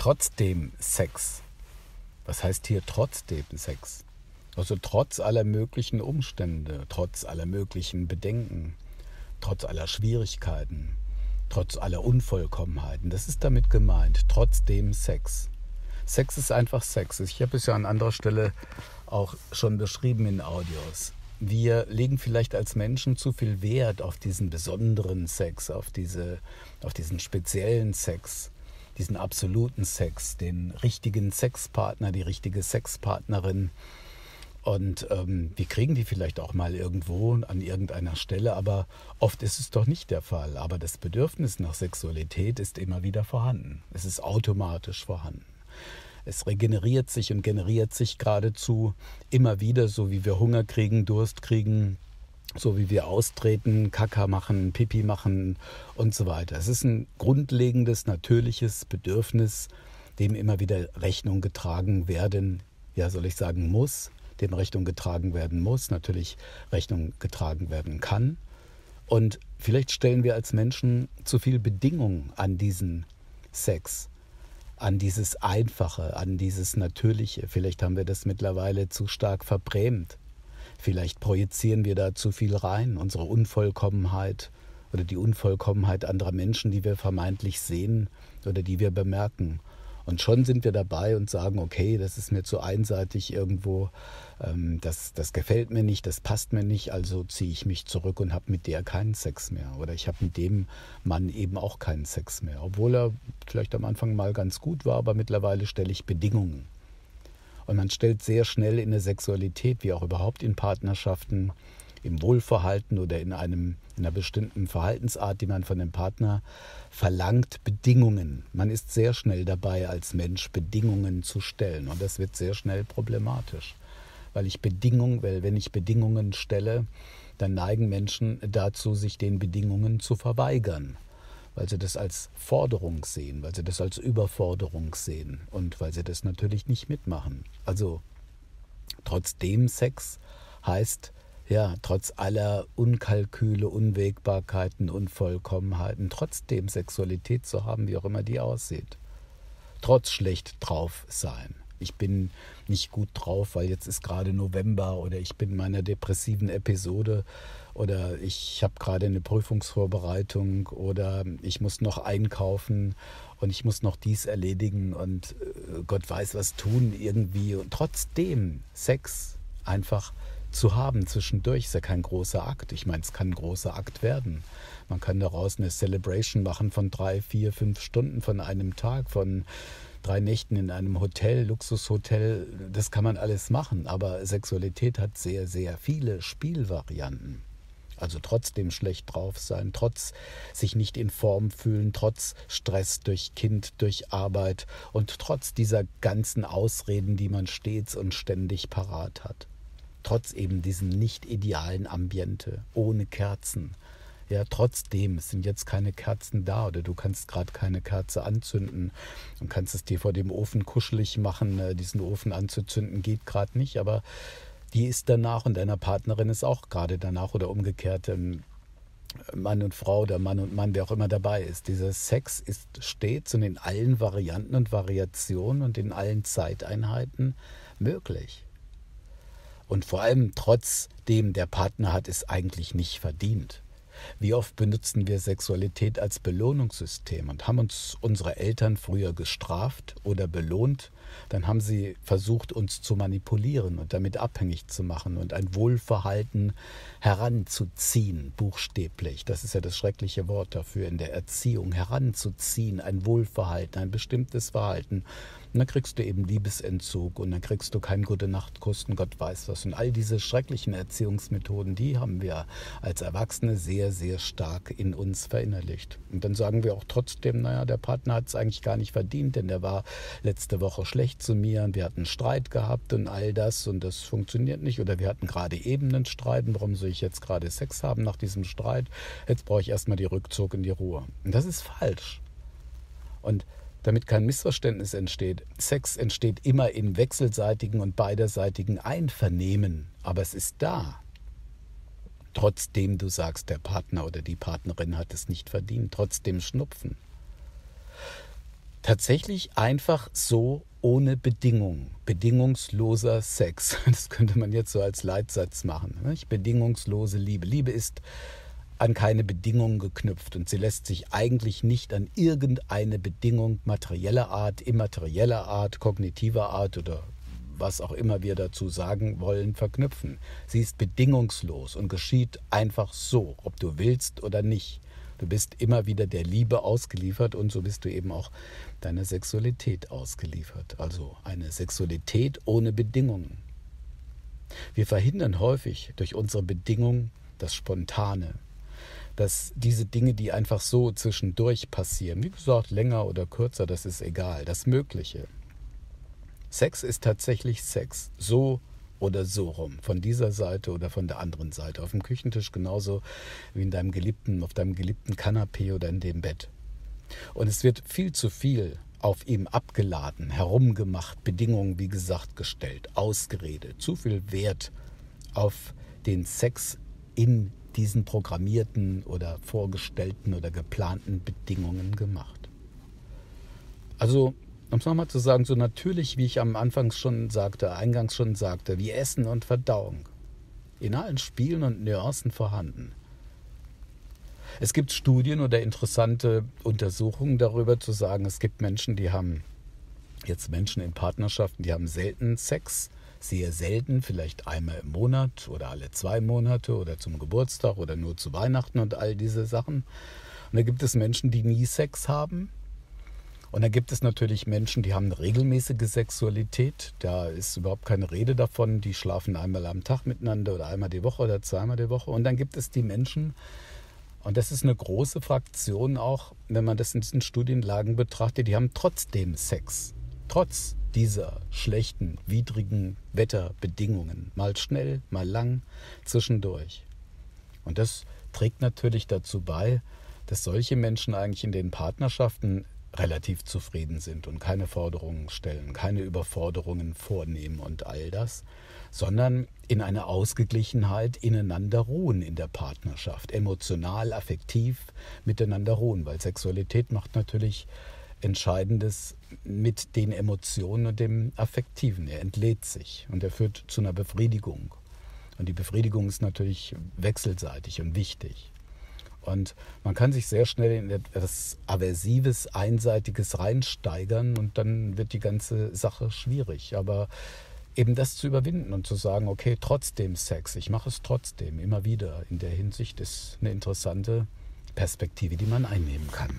trotzdem Sex. Was heißt hier trotzdem Sex? Also trotz aller möglichen Umstände, trotz aller möglichen Bedenken, trotz aller Schwierigkeiten, trotz aller Unvollkommenheiten. Das ist damit gemeint. Trotzdem Sex. Sex ist einfach Sex. Ich habe es ja an anderer Stelle auch schon beschrieben in Audios. Wir legen vielleicht als Menschen zu viel Wert auf diesen besonderen Sex, auf, diese, auf diesen speziellen Sex diesen absoluten Sex, den richtigen Sexpartner, die richtige Sexpartnerin. Und ähm, wir kriegen die vielleicht auch mal irgendwo an irgendeiner Stelle, aber oft ist es doch nicht der Fall. Aber das Bedürfnis nach Sexualität ist immer wieder vorhanden. Es ist automatisch vorhanden. Es regeneriert sich und generiert sich geradezu immer wieder, so wie wir Hunger kriegen, Durst kriegen, so wie wir austreten, Kaka machen, Pipi machen und so weiter. Es ist ein grundlegendes, natürliches Bedürfnis, dem immer wieder Rechnung getragen werden, ja soll ich sagen, muss, dem Rechnung getragen werden muss, natürlich Rechnung getragen werden kann. Und vielleicht stellen wir als Menschen zu viel Bedingungen an diesen Sex, an dieses Einfache, an dieses Natürliche. Vielleicht haben wir das mittlerweile zu stark verbrämt Vielleicht projizieren wir da zu viel rein, unsere Unvollkommenheit oder die Unvollkommenheit anderer Menschen, die wir vermeintlich sehen oder die wir bemerken. Und schon sind wir dabei und sagen, okay, das ist mir zu einseitig irgendwo, ähm, das, das gefällt mir nicht, das passt mir nicht, also ziehe ich mich zurück und habe mit der keinen Sex mehr. Oder ich habe mit dem Mann eben auch keinen Sex mehr. Obwohl er vielleicht am Anfang mal ganz gut war, aber mittlerweile stelle ich Bedingungen weil man stellt sehr schnell in der Sexualität, wie auch überhaupt in Partnerschaften, im Wohlverhalten oder in, einem, in einer bestimmten Verhaltensart, die man von dem Partner verlangt, Bedingungen. Man ist sehr schnell dabei, als Mensch Bedingungen zu stellen. Und das wird sehr schnell problematisch. Weil ich Bedingungen, weil wenn ich Bedingungen stelle, dann neigen Menschen dazu, sich den Bedingungen zu verweigern weil sie das als Forderung sehen, weil sie das als Überforderung sehen und weil sie das natürlich nicht mitmachen. Also trotzdem Sex heißt, ja, trotz aller Unkalküle, Unwägbarkeiten, Unvollkommenheiten, trotzdem Sexualität zu haben, wie auch immer die aussieht. Trotz schlecht drauf sein. Ich bin nicht gut drauf, weil jetzt ist gerade November oder ich bin in meiner depressiven Episode oder ich habe gerade eine Prüfungsvorbereitung oder ich muss noch einkaufen und ich muss noch dies erledigen und äh, Gott weiß was tun irgendwie. Und trotzdem Sex einfach zu haben zwischendurch ist ja kein großer Akt. Ich meine, es kann ein großer Akt werden. Man kann daraus eine Celebration machen von drei, vier, fünf Stunden, von einem Tag, von drei Nächten in einem Hotel, Luxushotel, das kann man alles machen, aber Sexualität hat sehr, sehr viele Spielvarianten also trotzdem schlecht drauf sein, trotz sich nicht in Form fühlen, trotz Stress durch Kind, durch Arbeit und trotz dieser ganzen Ausreden, die man stets und ständig parat hat. Trotz eben diesem nicht idealen Ambiente, ohne Kerzen. Ja, trotzdem, sind jetzt keine Kerzen da oder du kannst gerade keine Kerze anzünden und kannst es dir vor dem Ofen kuschelig machen. Äh, diesen Ofen anzuzünden geht gerade nicht, aber die ist danach und deiner Partnerin ist auch gerade danach oder umgekehrt ähm, Mann und Frau oder Mann und Mann, wer auch immer dabei ist. Dieser Sex ist stets und in allen Varianten und Variationen und in allen Zeiteinheiten möglich. Und vor allem trotzdem der Partner hat es eigentlich nicht verdient. Wie oft benutzen wir Sexualität als Belohnungssystem und haben uns unsere Eltern früher gestraft oder belohnt, dann haben sie versucht, uns zu manipulieren und damit abhängig zu machen und ein Wohlverhalten heranzuziehen, buchstäblich. Das ist ja das schreckliche Wort dafür in der Erziehung, heranzuziehen, ein Wohlverhalten, ein bestimmtes Verhalten. Und dann kriegst du eben Liebesentzug und dann kriegst du keinen gute nacht kosten Gott weiß was. Und all diese schrecklichen Erziehungsmethoden, die haben wir als Erwachsene sehr, sehr, stark in uns verinnerlicht. Und dann sagen wir auch trotzdem, naja, der Partner hat es eigentlich gar nicht verdient, denn der war letzte Woche schlecht zu mir und wir hatten Streit gehabt und all das und das funktioniert nicht. Oder wir hatten gerade eben einen Streit und warum soll ich jetzt gerade Sex haben nach diesem Streit? Jetzt brauche ich erstmal die Rückzug in die Ruhe. Und das ist falsch. Und damit kein Missverständnis entsteht. Sex entsteht immer in wechselseitigen und beiderseitigen Einvernehmen, aber es ist da. Trotzdem du sagst, der Partner oder die Partnerin hat es nicht verdient, trotzdem schnupfen. Tatsächlich einfach so ohne Bedingung. Bedingungsloser Sex. Das könnte man jetzt so als Leitsatz machen. Ne? Nicht? Bedingungslose Liebe. Liebe ist an keine Bedingungen geknüpft und sie lässt sich eigentlich nicht an irgendeine Bedingung materieller Art, immaterieller Art, kognitiver Art oder was auch immer wir dazu sagen wollen, verknüpfen. Sie ist bedingungslos und geschieht einfach so, ob du willst oder nicht. Du bist immer wieder der Liebe ausgeliefert und so bist du eben auch deiner Sexualität ausgeliefert. Also eine Sexualität ohne Bedingungen. Wir verhindern häufig durch unsere Bedingungen das Spontane, dass diese Dinge, die einfach so zwischendurch passieren, wie gesagt, länger oder kürzer, das ist egal, das Mögliche. Sex ist tatsächlich Sex. So oder so rum. Von dieser Seite oder von der anderen Seite. Auf dem Küchentisch genauso wie in deinem geliebten, auf deinem geliebten Kanapee oder in dem Bett. Und es wird viel zu viel auf ihm abgeladen, herumgemacht, Bedingungen, wie gesagt, gestellt, ausgeredet, zu viel Wert auf den Sex in diesen programmierten oder vorgestellten oder geplanten Bedingungen gemacht. Also um es nochmal zu sagen, so natürlich, wie ich am Anfang schon sagte, eingangs schon sagte, wie Essen und Verdauung. In allen Spielen und Nuancen vorhanden. Es gibt Studien oder interessante Untersuchungen darüber zu sagen, es gibt Menschen, die haben jetzt Menschen in Partnerschaften, die haben selten Sex, sehr selten, vielleicht einmal im Monat oder alle zwei Monate oder zum Geburtstag oder nur zu Weihnachten und all diese Sachen. Und da gibt es Menschen, die nie Sex haben und da gibt es natürlich Menschen, die haben eine regelmäßige Sexualität. Da ist überhaupt keine Rede davon. Die schlafen einmal am Tag miteinander oder einmal die Woche oder zweimal die Woche. Und dann gibt es die Menschen, und das ist eine große Fraktion auch, wenn man das in diesen Studienlagen betrachtet, die haben trotzdem Sex. Trotz dieser schlechten, widrigen Wetterbedingungen. Mal schnell, mal lang, zwischendurch. Und das trägt natürlich dazu bei, dass solche Menschen eigentlich in den Partnerschaften relativ zufrieden sind und keine Forderungen stellen, keine Überforderungen vornehmen und all das, sondern in einer Ausgeglichenheit ineinander ruhen in der Partnerschaft, emotional, affektiv miteinander ruhen, weil Sexualität macht natürlich Entscheidendes mit den Emotionen und dem Affektiven. Er entlädt sich und er führt zu einer Befriedigung. Und die Befriedigung ist natürlich wechselseitig und wichtig. Und man kann sich sehr schnell in etwas Aversives, Einseitiges reinsteigern und dann wird die ganze Sache schwierig. Aber eben das zu überwinden und zu sagen, okay, trotzdem Sex, ich mache es trotzdem, immer wieder, in der Hinsicht ist eine interessante Perspektive, die man einnehmen kann.